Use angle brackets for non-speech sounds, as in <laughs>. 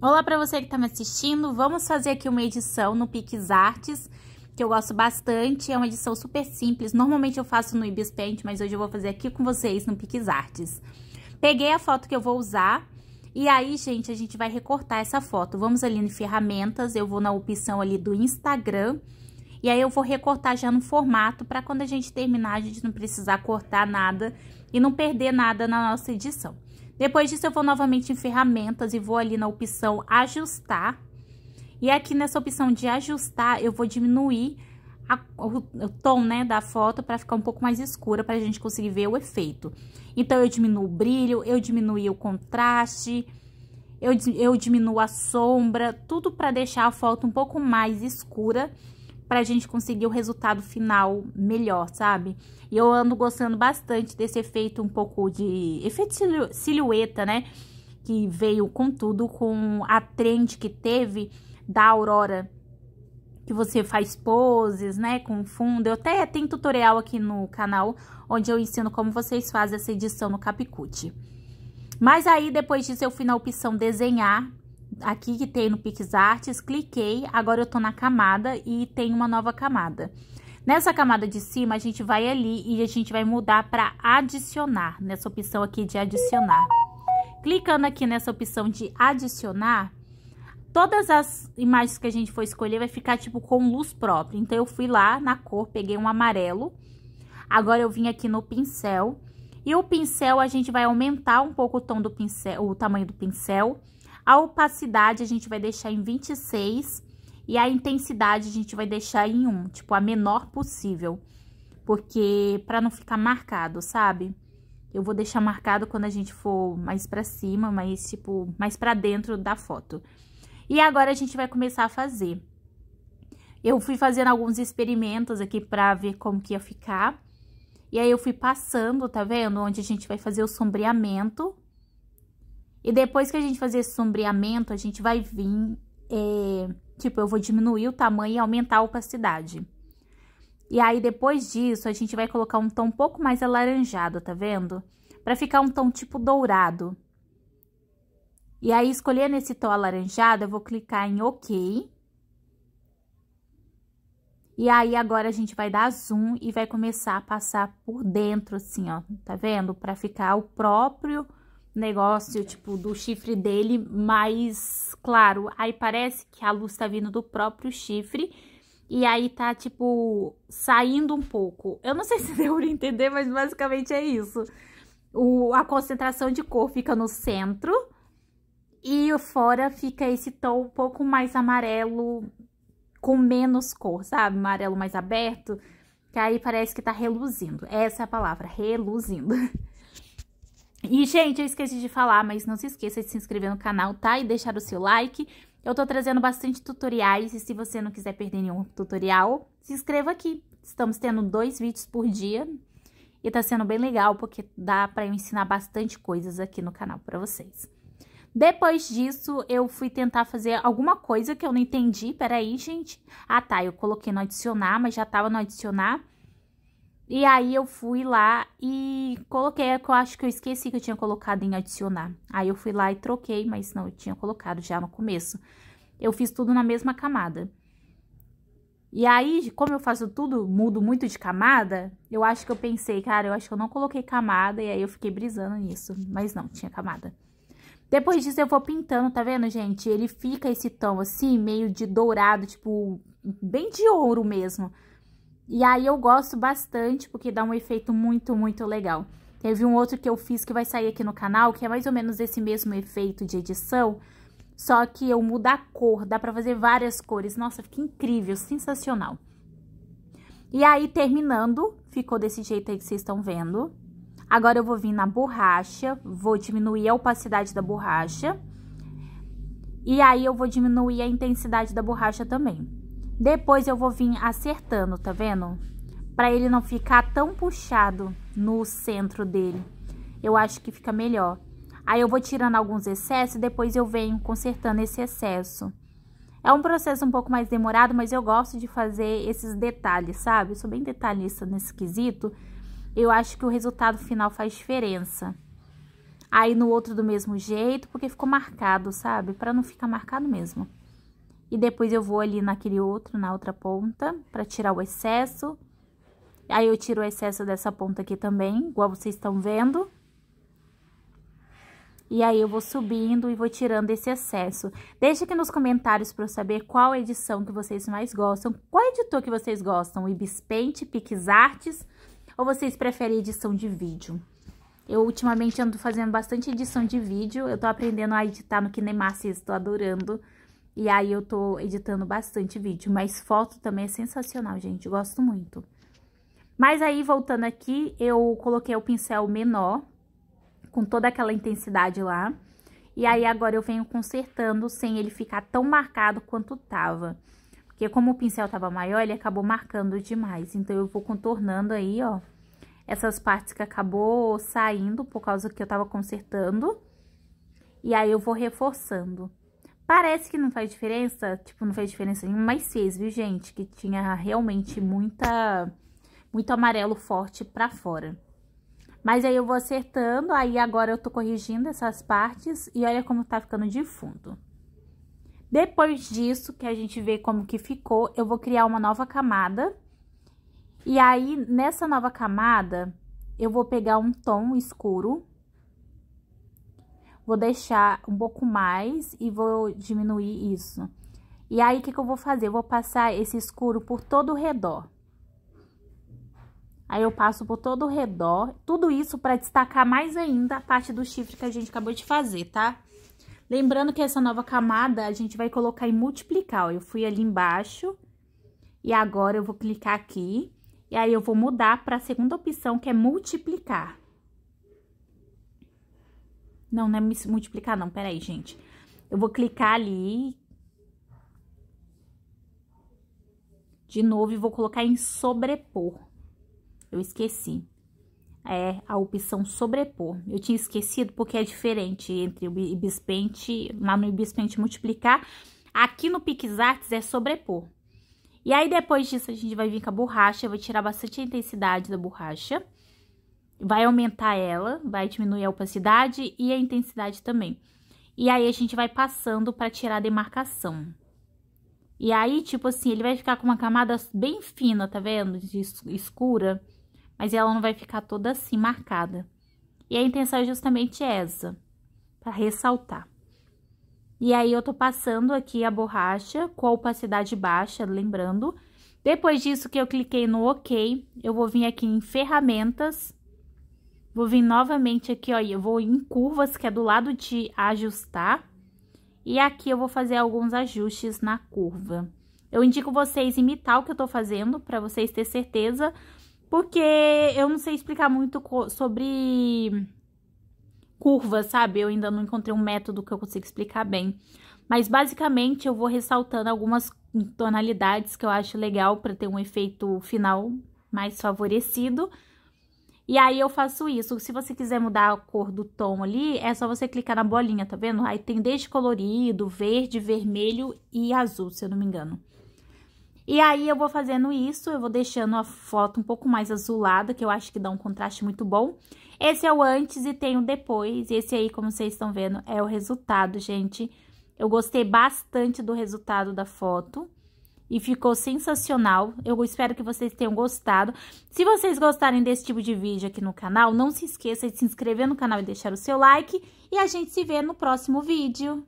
Olá para você que está me assistindo, vamos fazer aqui uma edição no Pix Artes, que eu gosto bastante, é uma edição super simples, normalmente eu faço no iBisPaint, mas hoje eu vou fazer aqui com vocês no Pix Artes. Peguei a foto que eu vou usar, e aí, gente, a gente vai recortar essa foto. Vamos ali em ferramentas, eu vou na opção ali do Instagram, e aí eu vou recortar já no formato para quando a gente terminar a gente não precisar cortar nada e não perder nada na nossa edição. Depois disso, eu vou novamente em ferramentas e vou ali na opção ajustar. E aqui nessa opção de ajustar, eu vou diminuir a, o, o, tom, né, da foto para ficar um pouco mais escura, para a gente conseguir ver o efeito. Então, eu diminuo o brilho, eu diminuí o contraste, eu, eu diminuo a sombra, tudo para deixar a foto um pouco mais escura para a gente conseguir o resultado final melhor, sabe? E eu ando gostando bastante desse efeito um pouco de efeito silhueta, né? Que veio com tudo com a trend que teve da Aurora que você faz poses, né, com fundo. Eu até tenho tutorial aqui no canal onde eu ensino como vocês fazem essa edição no Capcut. Mas aí, depois disso, eu fui na opção desenhar aqui que tem no PixArts, cliquei, agora eu tô na camada e tem uma nova camada. Nessa camada de cima, a gente vai ali e a gente vai mudar para adicionar, nessa opção aqui de adicionar. Clicando aqui nessa opção de adicionar, todas as imagens que a gente for escolher vai ficar tipo com luz própria. Então, eu fui lá na cor, peguei um amarelo, agora eu vim aqui no pincel... E o pincel, a gente vai aumentar um pouco o tom do pincel, o tamanho do pincel. A opacidade a gente vai deixar em 26 e a intensidade a gente vai deixar em 1, tipo, a menor possível. Porque para não ficar marcado, sabe? Eu vou deixar marcado quando a gente for mais para cima, mais tipo, mais para dentro da foto. E agora a gente vai começar a fazer. Eu fui fazendo alguns experimentos aqui para ver como que ia ficar. E aí eu fui passando, tá vendo? Onde a gente vai fazer o sombreamento, e depois que a gente fazer esse sombreamento, a gente vai vir, é, tipo, eu vou diminuir o tamanho e aumentar a opacidade. E aí, depois disso, a gente vai colocar um tom um pouco mais alaranjado, tá vendo? Pra ficar um tom tipo dourado. E aí, escolhendo esse tom alaranjado, eu vou clicar em OK. E aí, agora a gente vai dar zoom e vai começar a passar por dentro, assim, ó, tá vendo? Pra ficar o próprio negócio, tipo, do chifre dele mais claro. Aí parece que a luz tá vindo do próprio chifre. E aí tá, tipo, saindo um pouco. Eu não sei <laughs> se deu pra entender, mas basicamente é isso. O, a concentração de cor fica no centro. E fora fica esse tom um pouco mais amarelo, com menos cor, sabe? Amarelo mais aberto. Que aí parece que tá reluzindo. Essa é a palavra, reluzindo. <laughs> E, gente, eu esqueci de falar, mas não se esqueça de se inscrever no canal, tá? E deixar o seu like. Eu tô trazendo bastante tutoriais e se você não quiser perder nenhum tutorial, se inscreva aqui. Estamos tendo dois vídeos por dia e tá sendo bem legal porque dá pra eu ensinar bastante coisas aqui no canal pra vocês. Depois disso, eu fui tentar fazer alguma coisa que eu não entendi. Peraí, gente. Ah, tá, eu coloquei no adicionar, mas já tava no adicionar. E aí eu fui lá e coloquei, eu acho que eu esqueci que eu tinha colocado em adicionar. Aí eu fui lá e troquei, mas não, eu tinha colocado já no começo. Eu fiz tudo na mesma camada. E aí, como eu faço tudo, mudo muito de camada, eu acho que eu pensei, cara, eu acho que eu não coloquei camada, e aí eu fiquei brisando nisso. Mas não, tinha camada. Depois disso eu vou pintando, tá vendo, gente? Ele fica esse tom assim, meio de dourado, tipo, bem de ouro mesmo. E aí eu gosto bastante, porque dá um efeito muito, muito legal. Teve um outro que eu fiz que vai sair aqui no canal, que é mais ou menos esse mesmo efeito de edição, só que eu mudo a cor, dá pra fazer várias cores. Nossa, fica incrível, sensacional. E aí, terminando, ficou desse jeito aí que vocês estão vendo. Agora eu vou vir na borracha, vou diminuir a opacidade da borracha. E aí, eu vou diminuir a intensidade da borracha também. Depois eu vou vir acertando, tá vendo? Pra ele não ficar tão puxado no centro dele. Eu acho que fica melhor. Aí eu vou tirando alguns excessos e depois eu venho consertando esse excesso. É um processo um pouco mais demorado, mas eu gosto de fazer esses detalhes, sabe? Eu sou bem detalhista nesse quesito. Eu acho que o resultado final faz diferença. Aí no outro do mesmo jeito, porque ficou marcado, sabe? Para não ficar marcado mesmo. E depois eu vou ali naquele outro, na outra ponta, pra tirar o excesso. Aí, eu tiro o excesso dessa ponta aqui também, igual vocês estão vendo. E aí, eu vou subindo e vou tirando esse excesso. Deixa aqui nos comentários pra eu saber qual edição que vocês mais gostam. Qual editor que vocês gostam? O Ibispente, PixArtes? Ou vocês preferem edição de vídeo? Eu ultimamente ando fazendo bastante edição de vídeo. Eu tô aprendendo a editar no Kinemax estou adorando. E aí eu tô editando bastante vídeo, mas foto também é sensacional, gente, gosto muito. Mas aí, voltando aqui, eu coloquei o pincel menor, com toda aquela intensidade lá. E aí, agora eu venho consertando sem ele ficar tão marcado quanto tava. Porque como o pincel tava maior, ele acabou marcando demais. Então, eu vou contornando aí, ó, essas partes que acabou saindo por causa que eu tava consertando. E aí, eu vou reforçando. Parece que não faz diferença, tipo, não fez diferença nenhuma, mas fez, viu, gente? Que tinha realmente muita, muito amarelo forte pra fora. Mas aí eu vou acertando, aí agora eu tô corrigindo essas partes e olha como tá ficando de fundo. Depois disso, que a gente vê como que ficou, eu vou criar uma nova camada. E aí, nessa nova camada, eu vou pegar um tom escuro vou deixar um pouco mais e vou diminuir isso. E aí, o que, que eu vou fazer? Eu vou passar esse escuro por todo o redor. Aí, eu passo por todo o redor. Tudo isso para destacar mais ainda a parte do chifre que a gente acabou de fazer, tá? Lembrando que essa nova camada, a gente vai colocar em multiplicar, ó. Eu fui ali embaixo e agora eu vou clicar aqui. E aí, eu vou mudar para a segunda opção, que é multiplicar. Não, não é multiplicar, não. Peraí, gente. Eu vou clicar ali. De novo, e vou colocar em sobrepor. Eu esqueci. É a opção sobrepor. Eu tinha esquecido porque é diferente entre o Ibispente, lá no Ibispente multiplicar. Aqui no PixArts é sobrepor. E aí, depois disso, a gente vai vir com a borracha. Eu vou tirar bastante a intensidade da borracha vai aumentar ela, vai diminuir a opacidade e a intensidade também. E aí a gente vai passando para tirar a demarcação. E aí, tipo assim, ele vai ficar com uma camada bem fina, tá vendo? De escura, mas ela não vai ficar toda assim marcada. E a intenção é justamente essa, para ressaltar. E aí, eu tô passando aqui a borracha com a opacidade baixa, lembrando. Depois disso que eu cliquei no OK, eu vou vir aqui em ferramentas Vou vir novamente aqui, ó, e eu vou em curvas, que é do lado de ajustar. E aqui eu vou fazer alguns ajustes na curva. Eu indico vocês imitar o que eu tô fazendo, pra vocês ter certeza, porque eu não sei explicar muito sobre curvas, sabe? Eu ainda não encontrei um método que eu consiga explicar bem. Mas, basicamente, eu vou ressaltando algumas tonalidades que eu acho legal para ter um efeito final mais favorecido. E aí eu faço isso. Se você quiser mudar a cor do tom ali, é só você clicar na bolinha, tá vendo? Aí tem desde colorido, verde, vermelho e azul, se eu não me engano. E aí eu vou fazendo isso, eu vou deixando a foto um pouco mais azulada, que eu acho que dá um contraste muito bom. Esse é o antes e tem o depois. Esse aí, como vocês estão vendo, é o resultado, gente. Eu gostei bastante do resultado da foto e ficou sensacional. Eu espero que vocês tenham gostado. Se vocês gostarem desse tipo de vídeo aqui no canal, não se esqueça de se inscrever no canal e deixar o seu like. E a gente se vê no próximo vídeo.